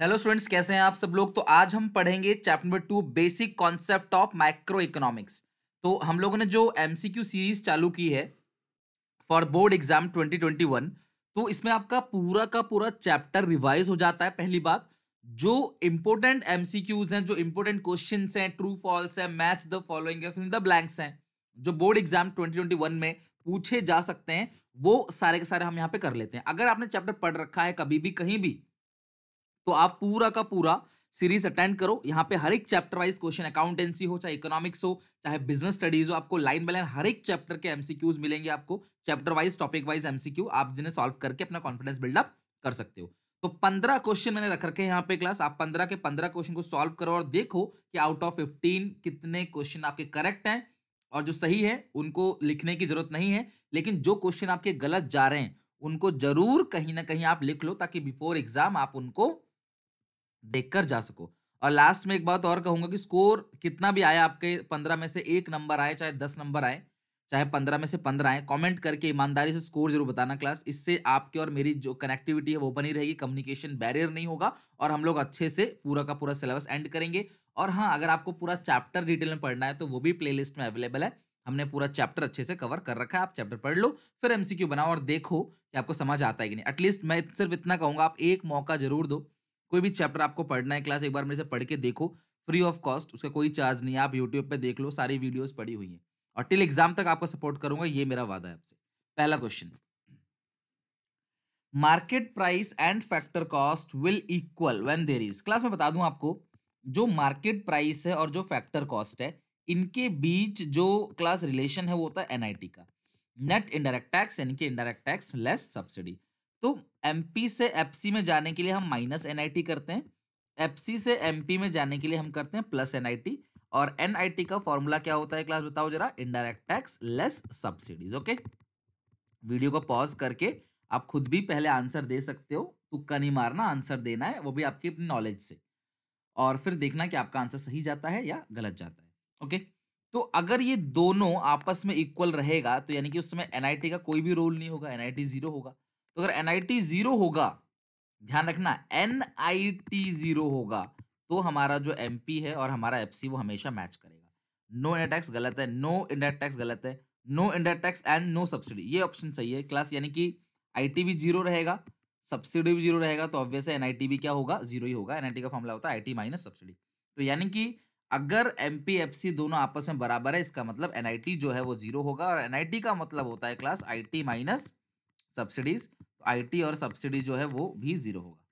Hello students कैसे हैं आप सब लोग तो आज हम पढ़ेंगे chapter number two basic concept of micro economics तो हम लोगों ने जो एमसीक्यू सीरीज चालू की है फॉर बोर्ड एग्जाम 2021 तो इसमें आपका पूरा का पूरा चैप्टर रिवाइज हो जाता है पहली बात जो इम्पोर्टेंट क्यूज हैं जो इम्पोर्टेंट क्वेश्चन हैं ट्रू फॉल्स हैं match the following fill the blanks हैं जो बोर्ड एग्जाम ट्वेंटी में पूछे जा सकते हैं वो सारे के सारे हम यहाँ पे कर लेते हैं अगर आपने चैप्टर पढ़ रखा है कभी भी कहीं भी तो आप पूरा का पूरा सीरीज अटेंड करो यहाँ पे हर एक चैप्टर वाइज क्वेश्चन अकाउंटेंसी हो चाहे इकोनॉमिक्स हो चाहे बिजनेस स्टडीज हो आपको लाइन बाय लाइन हर एक चैप्टर के एमसीक्यूज मिलेंगे आपको chapter wise topic wise MCQ आप जिन्हें सॉल्व करके अपना कॉन्फिडेंस बिल्डअप कर सकते हो तो पंद्रह क्वेश्चन मैंने रख रखे हैं यहाँ पे क्लास आप पंद्रह के पंद्रह क्वेश्चन को सॉल्व करो और देखो कि आउट ऑफ फिफ्टीन कितने क्वेश्चन आपके करेक्ट हैं और जो सही है उनको लिखने की जरूरत नहीं है लेकिन जो क्वेश्चन आपके गलत जा रहे हैं उनको जरूर कहीं ना कहीं आप लिख लो ताकि बिफोर एग्जाम आप उनको देखकर जा सको और लास्ट में एक बात और कहूंगा कि स्कोर कितना भी आया आपके पंद्रह में से एक नंबर आए चाहे दस नंबर आए चाहे पंद्रह में से पंद्रह आए कमेंट करके ईमानदारी से स्कोर जरूर बताना क्लास इससे आपके और मेरी जो कनेक्टिविटी है वो बनी रहेगी कम्युनिकेशन बैरियर नहीं होगा और हम लोग अच्छे से पूरा का पूरा सिलेबस एंड करेंगे और हाँ अगर आपको पूरा चैप्टर डिटेल में पढ़ना है तो वो भी प्ले में अवेलेबल है हमने पूरा चैप्टर अच्छे से कवर कर रखा है आप चैप्टर पढ़ लो फिर एम बनाओ और देखो कि आपको समझ आता है कि नहीं एटलीस्ट मैं सिर्फ इतना कहूँगा आप एक मौका जरूर दो कोई भी चैप्टर आपको पढ़ना है क्लास एक बार मेरे से पढ़ के देखो फ्री ऑफ कॉस्ट उसका कोई चार्ज नहीं आप यूट्यूब पर देख लो सारी वीडियोज पड़ी हुई हैं और टिल एग्जाम तक आपका सपोर्ट करूंगा ये मेरा वादा है आपसे पहला question market price and factor cost will equal when there is class में बता दूं आपको जो मार्केट प्राइस है और जो फैक्टर कॉस्ट है इनके बीच जो क्लास रिलेशन है वो होता है एनआईटी का नेट इंडायरेक्ट टैक्स यानी कि इंडायरेक्ट टैक्स लेस सब्सिडी तो एम से एफ में जाने के लिए हम माइनस एन करते हैं एफ से एम में जाने के लिए हम करते हैं प्लस एन और एन का फॉर्मूला क्या होता है क्लास बताओ जरा indirect tax less subsidies okay video को पॉज करके आप खुद भी पहले आंसर दे सकते हो तुक्का नहीं मारना आंसर देना है वो भी आपकी अपनी नॉलेज से और फिर देखना कि आपका आंसर सही जाता है या गलत जाता है ओके तो अगर ये दोनों आपस में इक्वल रहेगा तो यानी कि उस समय एनआईटी का कोई भी रोल नहीं होगा एनआईटी जीरो होगा तो अगर एन आई टी जीरो होगा ध्यान रखना एन आई टी जीरो होगा तो हमारा जो एम पी है और हमारा एफ सी वो हमेशा मैच करेगा नो इंडिया टैक्स गलत है नो इंडिया टैक्स गलत है नो इंडिया टैक्स एंड नो सब्सिडी ये ऑप्शन सही है क्लास यानी कि आई टी भी जीरो रहेगा सब्सिडी भी जीरो रहेगा तो ऑब्वियस है एन भी क्या होगा जीरो ही होगा एन का फॉर्मला होता है आई टी माइनस सब्सिडी तो यानी कि अगर एम पी एफ सी दोनों आपस में बराबर है इसका मतलब एन जो है वो जीरो होगा और एन का मतलब होता है class I T minus subsidies IT और सब्सिडी जो है वो भी जीरो होगा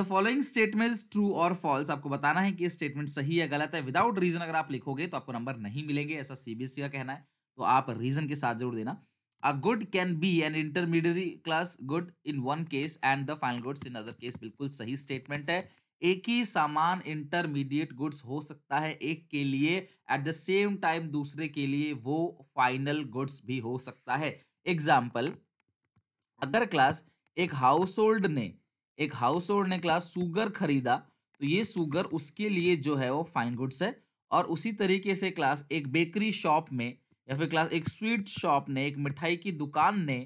द फॉलोइंग स्टेटमेंट ट्रू और फॉल्स आपको बताना है कि स्टेटमेंट सही या गलत है विदाउट रीजन अगर आप लिखोगे तो आपको नंबर नहीं मिलेंगे ऐसा सीबीएसई e का कहना है तो आप रीजन के साथ जरूर देना a good can be an intermediary class good in one case and the final goods in other case बिल्कुल सही स्टेटमेंट है एक ही सामान इंटरमीडिएट गुड्स हो सकता है एक के लिए एट द सेम टाइम दूसरे के लिए वो फाइनल गुड्स भी हो सकता है एग्जाम्पल अदर क्लास एक हाउस होल्ड ने एक हाउस होल्ड ने क्लास सुगर खरीदा तो ये सुगर उसके लिए जो है वो फाइन गुड्स है और उसी तरीके से क्लास एक बेकरी शॉप में या फिर क्लास एक स्वीट शॉप ने एक मिठाई की दुकान ने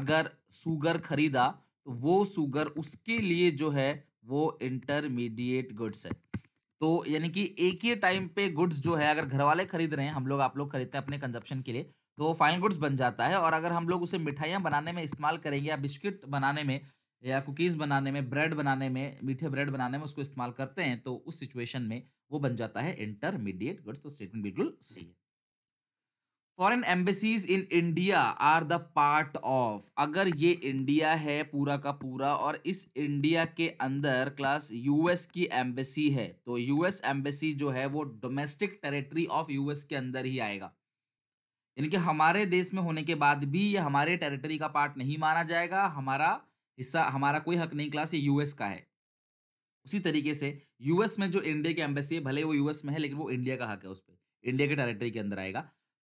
अगर सुगर खरीदा तो वो सुगर उसके लिए जो है वो इंटरमीडिएट गुड्स है तो यानी कि एक ही टाइम पे गुड्स जो है अगर घर वाले खरीद रहे हैं हम लोग आप लोग खरीदते हैं अपने कंजप्शन के लिए तो फाइनल गुड्स बन जाता है और अगर हम लोग उसे मिठाइयाँ बनाने में इस्तेमाल करेंगे या बिस्किट बनाने में या कुकीज़ बनाने में ब्रेड बनाने में मीठे ब्रेड बनाने में उसको इस्तेमाल करते हैं तो उस सिचुएशन में वो बन जाता है इंटरमीडिएट गुड्स तो स्टेटमेंट बिल्कुल सही है foreign embassies in India are the part of अगर ये इंडिया है पूरा का पूरा और इस इंडिया के अंदर क्लास यूएस की एम्बेसी है तो यूएस एम्बेसी जो है वो डोमेस्टिक टेरिटरी ऑफ यूएस के अंदर ही आएगा यानी कि हमारे देश में होने के बाद भी ये हमारे टेरिटरी का पार्ट नहीं माना जाएगा हमारा हिस्सा हमारा कोई हक नहीं क्लास ये यूएस का है उसी तरीके से यूएस में जो इंडिया की एम्बेसी है भले वो यूएस में है लेकिन वो इंडिया का हक है उस पर इंडिया के टेरिटरी के अंदर आएगा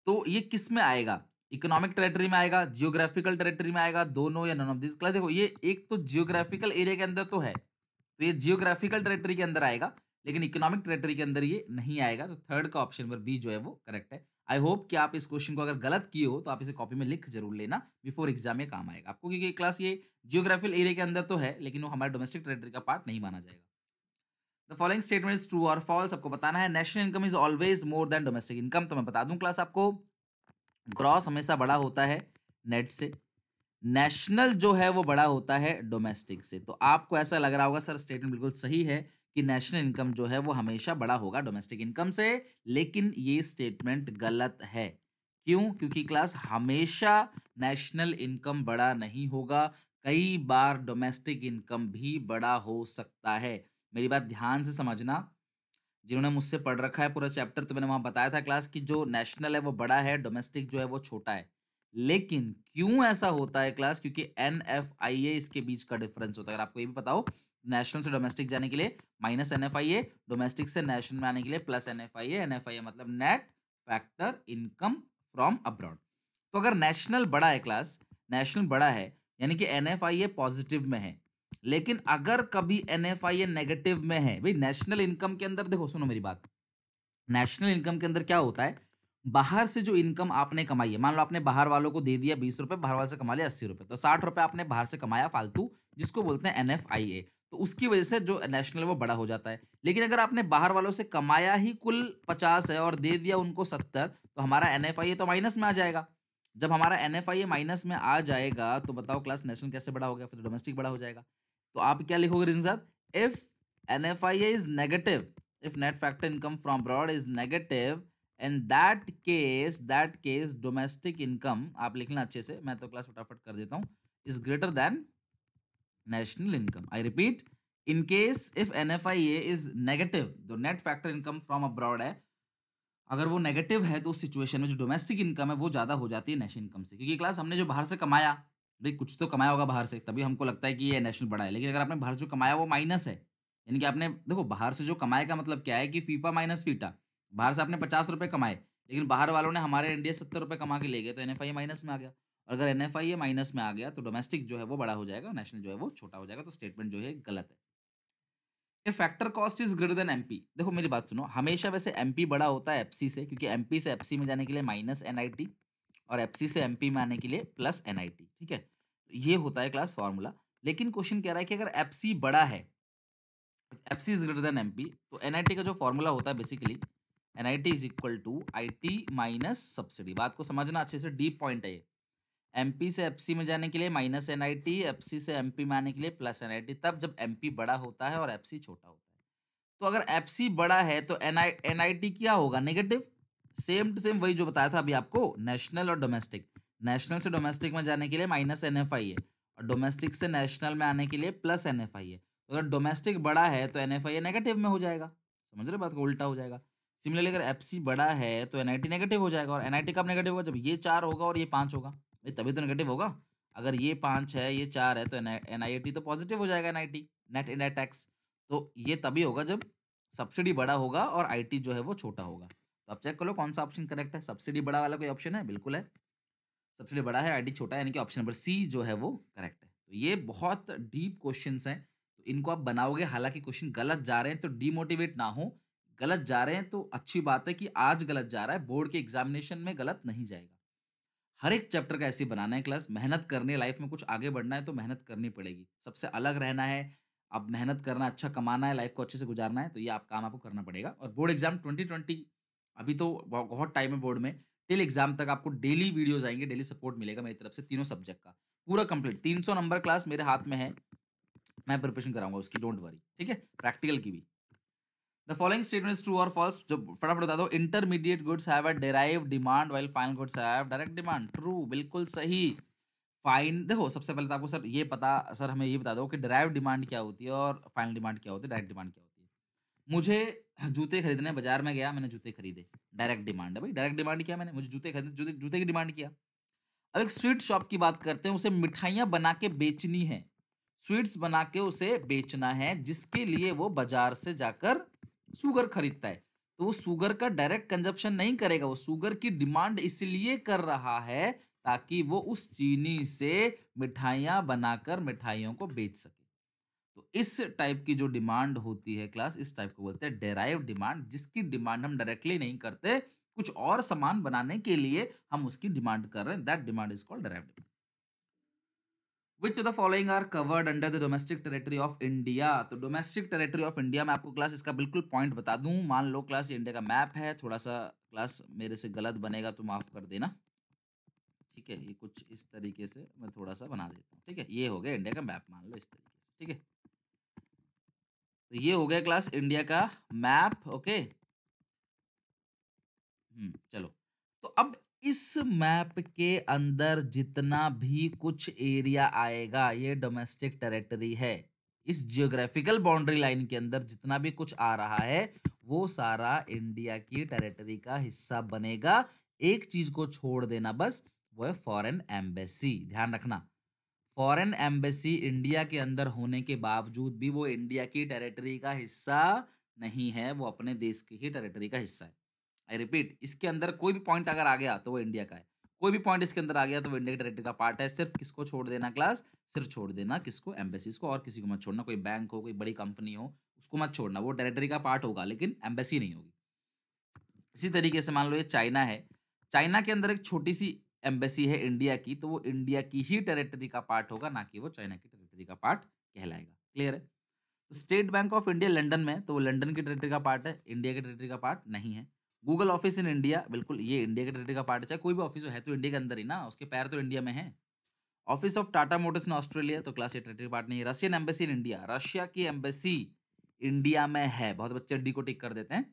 तो ये किस में आएगा इकोनॉमिक टेरिटरी में आएगा जियोग्राफिकल टेरिटरी में आएगा दोनों या नॉन ऑफ दिस क्लास देखो ये एक तो जियोग्राफिकल एरिया के अंदर तो है तो ये जियोग्राफिकल टेरिटरी के अंदर आएगा लेकिन इकोनॉमिक टेरिटरी के अंदर ये नहीं आएगा तो थर्ड का ऑप्शन नंबर बी जो है वो करेक्ट है आई होप कि आप इस क्वेश्चन को अगर गलत किए हो तो आप इसे कॉपी में लिख जरूर लेना बिफोर एग्जाम में काम आएगा आपको क्योंकि क्लास ये जियोग्राफिकल एरिया के अंदर तो है लेकिन वो हमारे डोमेस्टिक टेरेटरी का पार्ट नहीं माना जाएगा द फॉलोइंग स्टेटमेंट ट्रू और फॉल्स आपको बताना है national income is always more than domestic income तो मैं बता दूँ क्लास आपको ग्रॉस हमेशा बड़ा होता है नेट से नेशनल जो है वो बड़ा होता है डोमेस्टिक से तो आपको ऐसा लग रहा होगा सर स्टेटमेंट बिल्कुल सही है कि नेशनल इनकम जो है वो हमेशा बड़ा होगा डोमेस्टिक इनकम से लेकिन ये स्टेटमेंट गलत है क्यों क्योंकि क्लास हमेशा नेशनल इनकम बड़ा नहीं होगा कई बार डोमेस्टिक इनकम भी बड़ा हो सकता है मेरी बात ध्यान से समझना जिन्होंने मुझसे पढ़ रखा है पूरा चैप्टर तो मैंने वहाँ बताया था क्लास कि जो नेशनल है वो बड़ा है डोमेस्टिक जो है वो छोटा है लेकिन क्यों ऐसा होता है क्लास क्योंकि एन एफ आई ए इसके बीच का डिफरेंस होता है अगर आपको ये भी बताओ नेशनल से डोमेस्टिक जाने के लिए minus N F I A domestic से नेशनल में आने के लिए plus N F I A N F I A मतलब net factor income from abroad तो अगर नेशनल बड़ा है क्लास नेशनल बड़ा है यानी कि N F I A positive में है लेकिन अगर कभी N F I A negative में है भाई नेशनल इनकम के अंदर देखो सुनो मेरी बात नेशनल इनकम के अंदर क्या होता है बाहर से जो इनकम आपने कमाई है मान लो आपने बाहर वालों को दे दिया बीस रुपए बाहर वाले से कमा लिया अस्सी रुपए तो साठ रुपए आपने बाहर से कमाया फालतू जिसको बोलते हैं एन एफ आई ए तो उसकी वजह से जो नेशनल वो बड़ा हो जाता है लेकिन अगर आपने बाहर वालों से कमाया ही कुल पचास है और दे दिया उनको सत्तर तो हमारा एन एफ आई तो माइनस में आ जाएगा जब हमारा एन एफ आई माइनस में आ जाएगा तो बताओ क्लास नेशनल कैसे बड़ा हो गया फिर डोमेस्टिक तो बड़ा हो जाएगा तो आप क्या लिखोगे रीजन साहब if N F I is negative if net factor income from abroad is negative in that case that case domestic income आप लिखना अच्छे से मैं तो क्लास फटाफट कर देता हूँ is greater than national income repeat in case if N F I A is negative जो net factor income from abroad है अगर वो नेगेटिव है तो उस सिचुएशन में जो डोमेस्टिक इनकम है वो ज़्यादा हो जाती है नेशनल इनकम से क्योंकि क्लास हमने जो बाहर से कमाया भाई कुछ तो कमाया होगा बाहर से तभी हमको लगता है कि ये नेशनल बड़ा है लेकिन अगर आपने बाहर से जो कमाया वो माइनस है यानी कि आपने देखो बाहर से जो कमाए का मतलब क्या है कि फीफा माइनस फीटा बाहर से आपने पचास रुपये कमाए लेकिन बाहर वालों ने हमारे इंडिया सत्तर रुपये कमा के ले गए तो एन माइनस में आ गया और अगर N F I A minus में आ गया तो डोमेस्टिक जो है वो बड़ा हो जाएगा नेशनल जो है वो छोटा हो जाएगा तो स्टेटमेंट जो है गलत है factor cost is greater than MP देखो मेरी बात सुनो हमेशा वैसे एमपी बड़ा होता है एफसी से क्योंकि एमपी से एफसी में जाने के लिए माइनस एनआईटी और एफसी से एमपी में आने के लिए प्लस एनआईटी ठीक है ये होता है क्लास फॉर्मूला लेकिन क्वेश्चन कह रहा है कि अगर एफसी बड़ा है FC is greater than MP तो एनआईटी का जो फॉर्मूला होता है basically NIT is equal to T minus subsidy बात को समझना अच्छे से डीप पॉइंट है ये एमपी से एफसी में जाने के लिए माइनस एनआईटी एफसी से एमपी में आने के लिए प्लस एनआईटी तब जब एमपी बड़ा होता है और एफसी छोटा होता है तो अगर एफसी बड़ा है तो एनआईटी क्या होगा नेगेटिव सेम टू सेम वही जो बताया था अभी आपको नेशनल और डोमेस्टिक नेशनल से डोमेस्टिक में जाने के लिए माइनस एन एफ आई है और डोमेस्टिक से नेशनल में आने के लिए प्लस एन एफ आई है तो अगर डोमेस्टिक बड़ा है तो एन एफ आई नेगेटिव में हो जाएगा समझ रहे बात को उल्टा हो जाएगा सिमिलरली अगर एफ सी बड़ा है तो एन आई टी नेगेटिव हो जाएगा और एन आई टी कब नेगेटिव होगा जब ये चार होगा और ये पाँच होगा भाई तभी तो नेगेटिव होगा अगर ये पाँच है ये चार है तो एन आई तो पॉजिटिव हो जाएगा एन आई टी नेट इंडिया टैक्स तो ये तभी होगा जब सब्सिडी बड़ा होगा और आई जो है वो छोटा होगा तो आप चेक कर लो कौन सा ऑप्शन करेक्ट है सब्सिडी बड़ा वाला कोई ऑप्शन है बिल्कुल है सब्सिडी बड़ा है आई छोटा है यानी कि ऑप्शन नंबर सी जो है वो करेक्ट है तो ये बहुत डीप क्वेश्चन हैं तो इनको आप बनाओगे हालांकि क्वेश्चन गलत जा रहे हैं तो डीमोटिवेट ना हो गलत जा रहे हैं तो अच्छी बात है कि आज गलत जा रहा है बोर्ड के एग्जामिनेशन में गलत नहीं जाएगा हर एक चैप्टर का ऐसी बनाना है क्लास मेहनत करनी लाइफ में कुछ आगे बढ़ना है तो मेहनत करनी पड़ेगी सबसे अलग रहना है अब मेहनत करना अच्छा कमाना है लाइफ को अच्छे से गुजारना है तो ये आप काम आपको करना पड़ेगा और बोर्ड एग्जाम ट्वेंटी ट्वेंटी अभी तो बहुत टाइम है बोर्ड में टिल एग्जाम तक आपको डेली वीडियोज आएंगे डेली सपोर्ट मिलेगा मेरी तरफ से तीनों सब्जेक्ट का पूरा कंप्लीट तीन नंबर क्लास मेरे हाथ में है मैं प्रिपरेशन कराऊंगा उसकी डोंट वरी ठीक है प्रैक्टिकल की भी द फॉलोइंग स्टेटमेंट ट्रू और फॉल्स जो फटाफट बता दो intermediate goods have a demand while final goods have direct demand true बिल्कुल सही फाइन देखो सबसे पहले तो आपको सर ये पता सर हमें ये बता दो कि डिराइव डिमांड क्या होती है और फाइनल डिमांड क्या होती है डायरेक्ट डिमांड क्या होती है मुझे जूते खरीदने बाजार में गया मैंने जूते खरीदे डायरेक्ट डिमांड है भाई डायरेक्ट डिमांड किया मैंने मुझे जूते खरीदे जूते जूते की डिमांड किया अब एक स्वीट शॉप की बात करते हैं उसे मिठाइयाँ बना के बेचनी है स्वीट्स बना के उसे बेचना है जिसके लिए वो बाजार से जाकर शुगर खरीदता है तो वो शुगर का डायरेक्ट कंजप्शन नहीं करेगा वो शुगर की डिमांड इसलिए कर रहा है ताकि वो उस चीनी से मिठाइयाँ बनाकर मिठाइयों को बेच सके तो इस टाइप की जो डिमांड होती है क्लास इस टाइप को बोलते हैं डेराइव डिमांड जिसकी डिमांड हम डायरेक्टली नहीं करते कुछ और सामान बनाने के लिए हम उसकी डिमांड कर रहे हैं that demand is called derive demand which the following are covered under the domestic territory of India तो डोमेस्टिक टेरिटरी ऑफ इंडिया मैं आपको क्लास इसका बिल्कुल पॉइंट बता दूं मान लो क्लास इंडिया का मैप है थोड़ा सा क्लास मेरे से गलत बनेगा तो माफ़ कर देना ठीक है ये कुछ इस तरीके से मैं थोड़ा सा बना देता हूँ ठीक है ये हो गया इंडिया का मैप मान लो इस तरीके से ठीक है तो ये हो गया क्लास इंडिया का मैप ओके हम्म चलो तो अब इस मैप के अंदर जितना भी कुछ एरिया आएगा ये डोमेस्टिक टेरिटरी है इस जियोग्राफिकल बाउंड्री लाइन के अंदर जितना भी कुछ आ रहा है वो सारा इंडिया की टेरिटरी का हिस्सा बनेगा एक चीज को छोड़ देना बस वो है फॉरेन एम्बेसी ध्यान रखना फॉरेन एम्बेसी इंडिया के अंदर होने के बावजूद भी वो इंडिया की टेरिटरी का हिस्सा नहीं है वो अपने देश की ही टेरिटरी का हिस्सा है आई रिपीट इसके अंदर कोई भी पॉइंट अगर आ गया तो वो इंडिया का है कोई भी पॉइंट इसके अंदर आ गया तो वो इंडिया टेरिटरी का पार्ट है सिर्फ किसको छोड़ देना क्लास सिर्फ छोड़ देना किसको एम्बेसीज को और किसी को मत छोड़ना कोई बैंक हो कोई बड़ी कंपनी हो उसको मत छोड़ना वो टेरेटरी का पार्ट होगा लेकिन एम्बेसी नहीं होगी इसी तरीके से मान लो ये चाइना है चाइना के अंदर एक छोटी सी एम्बेसी है इंडिया की तो वो इंडिया की ही टेरेटरी का पार्ट होगा ना कि वो चाइना की टेरेटरी का पार्ट कहलाएगा क्लियर है तो State Bank of India London में तो वो लंडन की टेरेटरी का पार्ट है इंडिया की टेरेटरी का पार्ट नहीं है गूगल ऑफिस इन इंडिया बिल्कुल ये इंडिया के टेरिटरी का पार्ट अच्छा है चाहे कोई भी ऑफिस हो है तो इंडिया के अंदर ही ना उसके पैर तो इंडिया में है office of Tata Motors in Australia तो क्लास ये टेरिटरी पार्ट नहीं है Russian embassy in India Russia की एम्बेसी इंडिया में है बहुत बच्चे डी को टिक कर देते हैं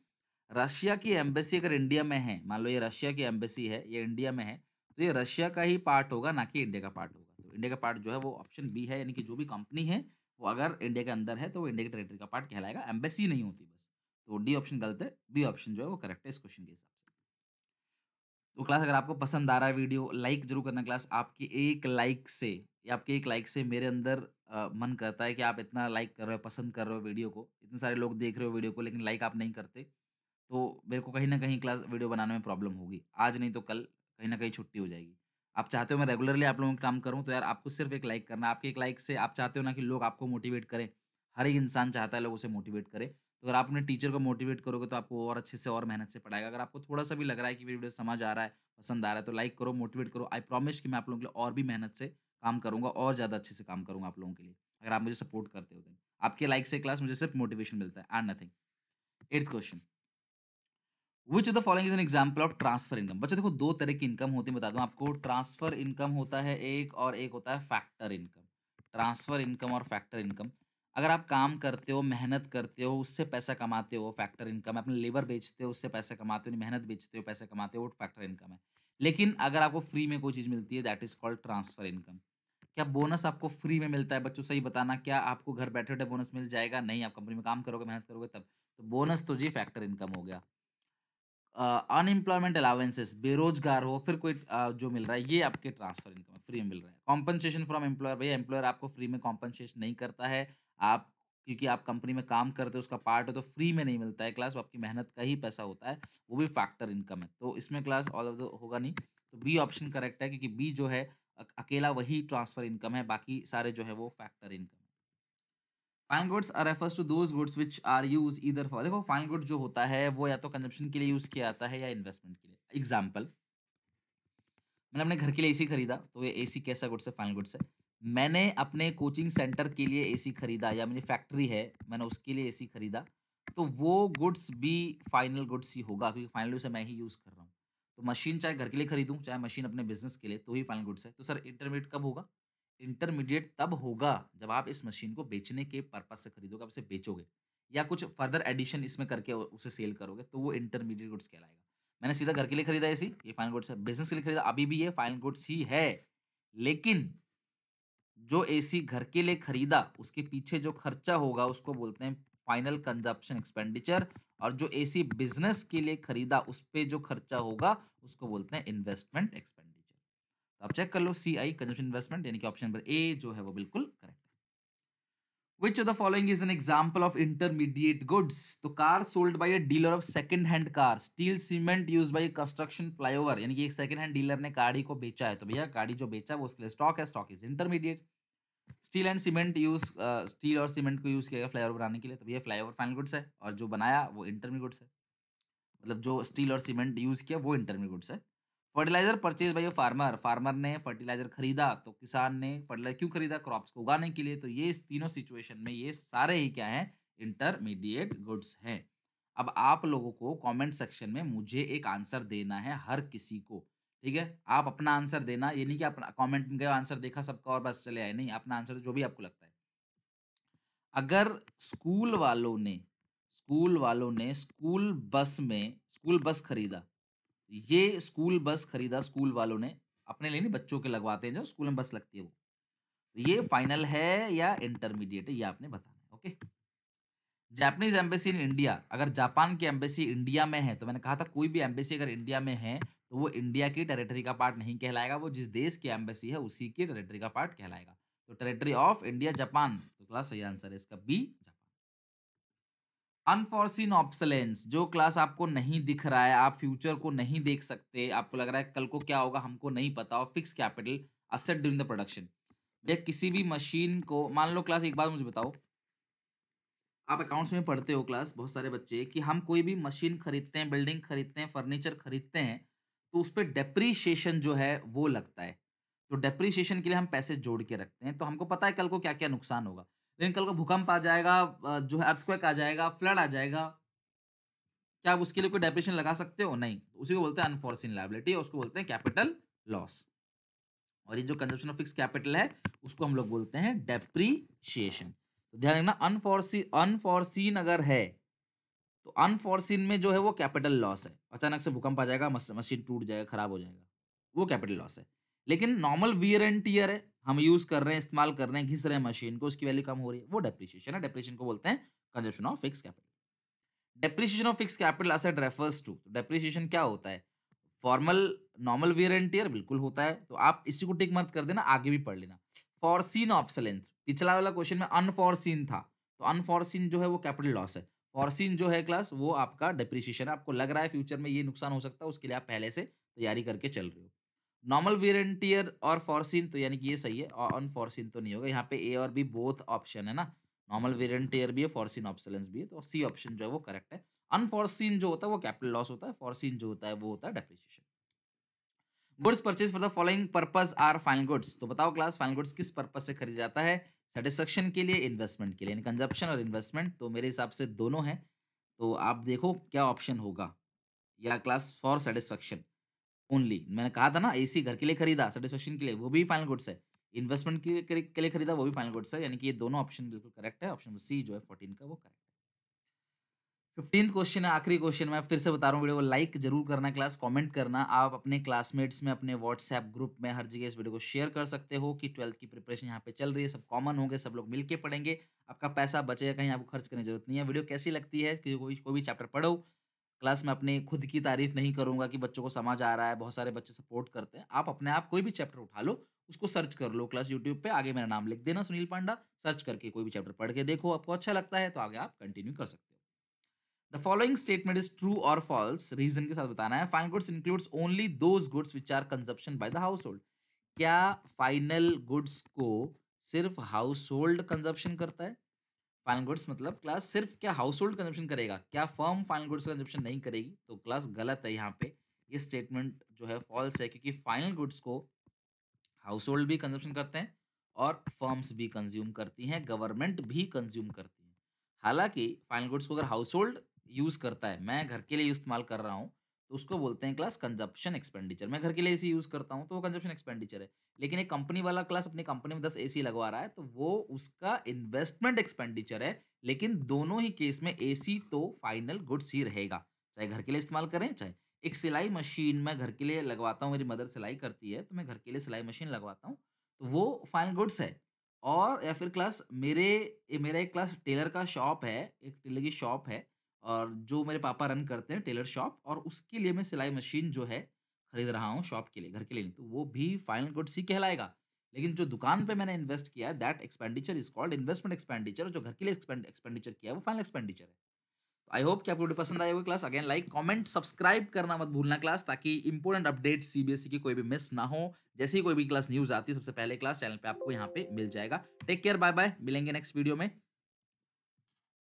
रशिया की एम्बेसी अगर इंडिया में है मान लो ये रशिया की एम्बेसी है ये इंडिया में है तो ये रशिया का ही पार्ट होगा ना कि इंडिया का पार्ट होगा तो इंडिया का पार्ट जो है वो ऑप्शन बी है यानी कि जो भी कंपनी है वो अगर इंडिया के अंदर है तो वो इंडिया के टेरेटरी का पार्ट कहलाएगा एम्बेसी नहीं होती तो डी ऑप्शन गलत है बी ऑप्शन जो है वो करेक्ट है इस क्वेश्चन के हिसाब से तो क्लास अगर आपको पसंद आ रहा है वीडियो लाइक जरूर करना क्लास आपके एक लाइक से या आपके एक लाइक से मेरे अंदर आ, मन करता है कि आप इतना लाइक कर रहे हो पसंद कर रहे हो वीडियो को इतने सारे लोग देख रहे हो वीडियो को लेकिन लाइक आप नहीं करते तो मेरे को कहीं ना कहीं क्लास वीडियो बनाने में प्रॉब्लम होगी आज नहीं तो कल कहीं ना कहीं छुट्टी हो जाएगी आप चाहते हो मैं रेगुलरली आप लोगों का काम करूँ तो यार आपको सिर्फ एक लाइक करना आपके एक लाइक से आप चाहते हो ना कि लोग आपको मोटिवेट करें हर एक इंसान चाहता है लोग उसे मोटिवेट करें तो अगर आप अपने टीचर को मोटिवेट करोगे तो आपको और अच्छे से और मेहनत से पढ़ाएगा अगर आपको थोड़ा सा भी लग रहा है कि मेरी वीडियो समझ आ रहा है पसंद आ रहा है तो लाइक करो मोटिवेट करो आई प्रॉमिस कि मैं आप लोगों के लिए और भी मेहनत से काम करूँगा और ज़्यादा अच्छे से काम करूँगा आप लोगों के लिए अगर आप मुझे सपोर्ट करते हो तो आपके लाइक से क्लास मुझे सिर्फ मोटिवेशन मिलता है and nothing eighth question which the following is an example of transfer income बच्चे देखो दो तरह की इनकम होती है बता दूँ आपको ट्रांसफर इनकम होता है एक और एक होता है फैक्टर इनकम ट्रांसफर इनकम और फैक्टर इनकम अगर आप काम करते हो मेहनत करते हो उससे पैसा कमाते हो फैक्टर इनकम है अपने लेबर बेचते हो उससे पैसा कमाते हो मेहनत बेचते हो पैसा कमाते हो वो फैक्टर इनकम है लेकिन अगर आपको फ्री में कोई चीज़ मिलती है that is called transfer income क्या बोनस आपको फ्री में मिलता है बच्चों सही बताना क्या आपको घर बैठे बैठे बोनस मिल जाएगा नहीं आप कंपनी में काम करोगे मेहनत करोगे तब तो बोनस तो जी फैक्टर इनकम हो गया अनएम्प्लॉयमेंट अलाउेंसेस बेरोजगार हो फिर कोई uh, जो मिल रहा है ये आपके ट्रांसफर इनकम फ्री में मिल रहा है कॉम्पनसेशन फ्रॉम एम्प्लॉयर भैया एम्प्लॉयर आपको फ्री में कॉम्पनसेशन नहीं करता है आप क्योंकि आप कंपनी में काम करते हो उसका पार्ट हो तो फ्री में नहीं मिलता है क्लास आपकी मेहनत का ही पैसा होता है वो भी फैक्टर इनकम है तो इसमें क्लास ऑल ऑफ द होगा नहीं तो बी ऑप्शन करेक्ट है क्योंकि बी जो है अकेला वही ट्रांसफर इनकम है बाकी सारे जो है वो factor income final goods are refers to those goods which are use इधर फॉर देखो फाइनल गुड जो होता है वो या तो कंजप्शन के लिए यूज़ किया जाता है या इन्वेस्टमेंट के लिए एग्जाम्पल मैंने अपने घर के लिए सी खरीदा तो ये सी कैसा गुड्स है फाइनल गुड्स है मैंने अपने कोचिंग सेंटर के लिए एसी खरीदा या मेरी फैक्ट्री है मैंने उसके लिए एसी खरीदा तो वो गुड्स भी फाइनल गुड्स ही होगा क्योंकि फाइनल उसे मैं ही यूज़ कर रहा हूँ तो मशीन चाहे घर के लिए खरीदूँ चाहे मशीन अपने बिजनेस के लिए तो ही फाइनल गुड्स है तो सर इंटरमीडिएट कब होगा इंटरमीडिएट तब होगा जब आप इस मशीन को बेचने के पर्पज से खरीदोगे आप उसे बेचोगे या कुछ फर्दर एडिशन इसमें करके उसे सेल करोगे तो वो इंटरमीडिएट गुड्स कहलाएगा मैंने सीधा घर के लिए खरीदा ऐसी ये फाइनल गुड्स है बिजनेस के लिए खरीदा अभी भी ये फाइनल गुड्स ही है लेकिन जो एसी घर के लिए खरीदा उसके पीछे जो खर्चा होगा उसको बोलते हैं फाइनल कंजप्शन एक्सपेंडिचर और जो एसी बिजनेस के लिए खरीदा उस पर जो खर्चा होगा उसको बोलते हैं इन्वेस्टमेंट एक्सपेंडिचर तो आप चेक कर लो सी आई कंजप्शन इन्वेस्टमेंट यानी कि ऑप्शन नंबर ए जो है वो बिल्कुल which of the following is an example of intermediate goods? तो car sold by a dealer of second hand car steel cement use by construction flyover यानी कि एक सेकंड हैंड डीलर ने गाड़ी को बेचा है तो भैया गाड़ी जो बेचा है वो उसके लिए स्टॉक है stock is intermediate steel and cement use steel और सीमेंट को यूज किया गया फ्लाई ओवर बनाने के लिए तो भैया फ्लाई ओवर फाइनल गुड्स है और जो बनाया वो इंटरमी गुड्स है मतलब जो स्टील और सीमेंट यूज किया वो इंटरमी गुड्स है fertiliser purchase by farmer farmer ने फर्टिलाइजर खरीदा तो किसान ने फर्टिलाइजर क्यों खरीदा क्रॉप्स को उगाने के लिए तो ये इस तीनों सिचुएशन में ये सारे ही क्या हैं इंटरमीडिएट गुड्स हैं अब आप लोगों को कमेंट सेक्शन में मुझे एक आंसर देना है हर किसी को ठीक है आप अपना आंसर देना ये नहीं कि अपना कॉमेंट में आंसर देखा सबका और बस चले आए नहीं अपना आंसर जो भी आपको लगता है अगर स्कूल वालों ने स्कूल वालों ने स्कूल बस में स्कूल बस खरीदा ये स्कूल बस खरीदा स्कूल वालों ने अपने लिए नहीं बच्चों के लगवाते हैं जो स्कूल में बस लगती है वो तो ये फाइनल है या इंटरमीडिएट है ये आपने बताना है okay Japanese embassy in India अगर जापान की एम्बेसी इंडिया में है तो मैंने कहा था कोई भी एम्बेसी अगर इंडिया में है तो वो इंडिया की टेरिटरी का पार्ट नहीं कहलाएगा वो जिस देश की एम्बेसी है उसी की टेरिटरी का पार्ट कहलाएगा तो टेरिटरी ऑफ इंडिया जापान तो क्लास सही आंसर है इसका बी अनफॉर्सिन ऑप्सलेंस जो क्लास आपको नहीं दिख रहा है आप फ्यूचर को नहीं देख सकते आपको लग रहा है कल को क्या होगा हमको नहीं पता और fix capital asset during the production या किसी भी मशीन को मान लो क्लास एक बार मुझे बताओ आप अकाउंट्स में पढ़ते हो क्लास बहुत सारे बच्चे कि हम कोई भी मशीन खरीदते हैं बिल्डिंग खरीदते हैं फर्नीचर खरीदते हैं तो उस पर डेप्रीशिएशन जो है वो लगता है तो डेप्रीशिएशन के लिए हम पैसे जोड़ के रखते हैं तो हमको पता है कल को क्या क्या नुकसान होगा लेकिन कल को भूकंप आ जाएगा जो है अर्थक्वेक आ जाएगा फ्लड आ जाएगा क्या आप उसके लिए कोई डेप्रेशन लगा सकते हो नहीं तो उसी को बोलते हैं अनफोर्सिन लाइबिलिटी उसको बोलते हैं कैपिटल लॉस और ये जो कंजप्शन ऑफ फिक्स कैपिटल है उसको हम लोग बोलते हैं डेप्रीशिएशन तो ध्यान रखना अनफॉर्सी अनफॉर्सिन अगर है तो अनफॉर्सिन में जो है वो कैपिटल लॉस है अचानक से भूकंप आ जाएगा मशीन टूट जाएगा खराब हो जाएगा वो कैपिटल लॉस है लेकिन नॉर्मल वियर एंड टीयर है हम यूज कर रहे हैं इस्तेमाल कर रहे हैं घिस रहे हैं मशीन को उसकी वैल्यू कम हो रही है वो डेप्रिशिएशन है डेप्रिसिएशन को बोलते हैं consumption of fix capital depreciation of fix capital asset refers to depreciation क्या होता है फॉर्मल नॉर्मल वियरेंटियर बिल्कुल होता है तो आप इसी को टिक मार्क कर देना आगे भी पढ़ लेना फॉरसीन ऑप्सलेंस पिछला वाला क्वेश्चन में अनफॉरसीन था तो अनफॉरसीन जो है वो कैपिटल लॉस है फॉरसीन जो है क्लास वो आपका डिप्रिसिएशन है आपको लग रहा है फ्यूचर में ये नुकसान हो सकता है उसके लिए आप पहले से तैयारी करके चल रहे हो नॉर्मल वेरियंटियर और फॉरसिन तो यानी कि ये सही है और तो नहीं होगा यहाँ पे ए और बी बोथ ऑप्शन है ना नॉर्मल वेरियंटियर भी है फॉरसिन ऑप्शन भी है तो सी ऑप्शन जो है वो करेक्ट है अनफॉरसिन जो होता है वो कैपिटल लॉस होता है फॉरसिन जो होता है वो होता है depreciation goods purchase for the following purpose are final goods तो बताओ क्लास फाइनल गुड्स किस पर्पज से खरीद जाता है सेटिस्फेक्शन के लिए इन्वेस्टमेंट के लिए यानी कंजप्शन और इन्वेस्टमेंट तो मेरे हिसाब से दोनों हैं तो आप देखो क्या ऑप्शन होगा या क्लास फॉर सेटिस्फेक्शन ओनली मैंने कहा था ना एसी घर के लिए खरीदा सेटिस्फेक्शन के लिए वो भी फाइनल गुड्स है इन्वेस्टमेंट के, लिए खरीदा वो भी फाइनल गुड्स है यानी कि ये दोनों ऑप्शन बिल्कुल करेक्ट है ऑप्शन सी जो है फोर्टीन का वो करेक्ट है फिफ्टीन क्वेश्चन है आखिरी क्वेश्चन मैं फिर से बता रहा हूँ वीडियो को लाइक जरूर करना क्लास कमेंट करना आप अपने क्लासमेट्स में अपने व्हाट्सएप ग्रुप में हर जगह इस वीडियो को शेयर कर सकते हो कि ट्वेल्थ की प्रिपरेशन यहाँ पे चल रही है सब कॉमन होंगे सब लोग मिलकर पढ़ेंगे आपका पैसा बचेगा कहीं आपको खर्च करने की जरूरत नहीं है वीडियो कैसी लगती है कि कोई कोई भी चैप्टर पढ़ो क्लास में अपनी खुद की तारीफ नहीं करूंगा कि बच्चों को समझ आ रहा है बहुत सारे बच्चे सपोर्ट करते हैं आप अपने आप कोई भी चैप्टर उठा लो उसको सर्च कर लो क्लास यूट्यूब पे आगे मेरा नाम लिख देना सुनील पांडा सर्च करके कोई भी चैप्टर पढ़ के देखो आपको अच्छा लगता है तो आगे आप कंटिन्यू कर सकते हो the following statement is true और फॉल्स रीजन के साथ बताना है final goods includes only those goods which are consumption by the household क्या फाइनल गुड्स को सिर्फ हाउस होल्ड कंजप्शन करता है फाइनल गुड्स मतलब क्लास सिर्फ क्या हाउस होल्ड कंजप्शन करेगा क्या फर्म फाइनल गुड्स कंजप्शन नहीं करेगी तो क्लास गलत है यहाँ पे ये स्टेटमेंट जो है फॉल्स है क्योंकि फाइनल गुड्स को हाउस होल्ड भी कंजप्शन करते हैं और फर्म्स भी कंज्यूम करती हैं गवर्नमेंट भी कंज्यूम करती है हालांकि फाइनल गुड्स को अगर हाउस होल्ड यूज़ करता है मैं घर के लिए इस्तेमाल कर रहा हूँ उसको बोलते हैं क्लास कंजप्शन एक्सपेंडिचर मैं घर के लिए ए यूज़ करता हूँ तो वो कंजप्शन एक्सपेंडिचर है लेकिन एक कंपनी वाला क्लास अपनी कंपनी में दस ए लगवा रहा है तो वो उसका इन्वेस्टमेंट एक्सपेंडिचर है लेकिन दोनों ही केस में ए तो फाइनल गुड्स ही रहेगा चाहे घर के लिए इस्तेमाल करें चाहे एक सिलाई मशीन मैं घर के लिए लगवाता हूँ मेरी मदर सिलाई करती है तो मैं घर के लिए सिलाई मशीन लगवाता हूँ तो वो फाइनल गुड्स है और या फिर क्लास मेरे मेरा एक क्लास टेलर का शॉप है एक टेलर की शॉप है और जो मेरे पापा रन करते हैं टेलर शॉप और उसके लिए मैं सिलाई मशीन जो है खरीद रहा हूँ शॉप के लिए घर के लिए तो वो भी फाइनल कोड सी कहलाएगा लेकिन जो दुकान पे मैंने इन्वेस्ट किया है that expenditure is called investment expenditure जो घर के लिए एक्सपेंडिचर किया है वो फाइनल एक्सपेंडिचर है आई होप कि आपको वीडियो पसंद आएगा class again like comment subscribe करना मत भूलना क्लास ताकि इंपॉर्टेंट अपडेट सीबीएसई की कोई भी मिस ना हो जैसे ही कोई भी क्लास न्यूज आती है सबसे पहले क्लास चैनल पे आपको यहाँ पे मिल जाएगा टेक केयर बाय बाय मिलेंगे नेक्स्ट वीडियो में